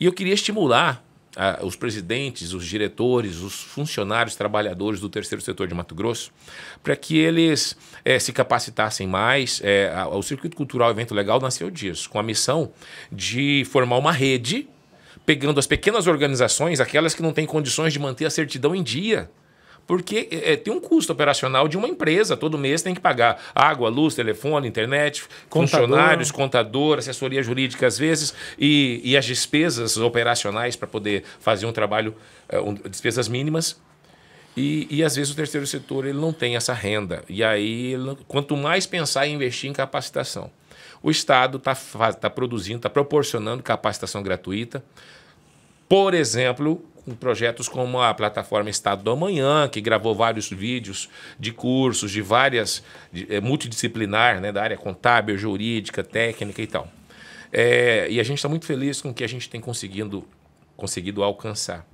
E eu queria estimular ah, os presidentes, os diretores, os funcionários, trabalhadores do terceiro setor de Mato Grosso, para que eles eh, se capacitassem mais. Eh, o Circuito Cultural Evento Legal nasceu disso, com a missão de formar uma rede, pegando as pequenas organizações, aquelas que não têm condições de manter a certidão em dia. Porque é, é, tem um custo operacional de uma empresa. Todo mês tem que pagar água, luz, telefone, internet, funcionários, contador, assessoria jurídica às vezes, e, e as despesas operacionais para poder fazer um trabalho, é, um, despesas mínimas. E, e, às vezes o terceiro setor ele não tem essa renda. E aí, quanto mais pensar em investir em capacitação. O Estado está tá produzindo, está proporcionando capacitação gratuita. Por exemplo, em projetos como a plataforma Estado do Amanhã, que gravou vários vídeos de cursos de várias de, é, multidisciplinar, né, da área contábil, jurídica, técnica e tal. É, e a gente está muito feliz com o que a gente tem conseguindo, conseguido alcançar.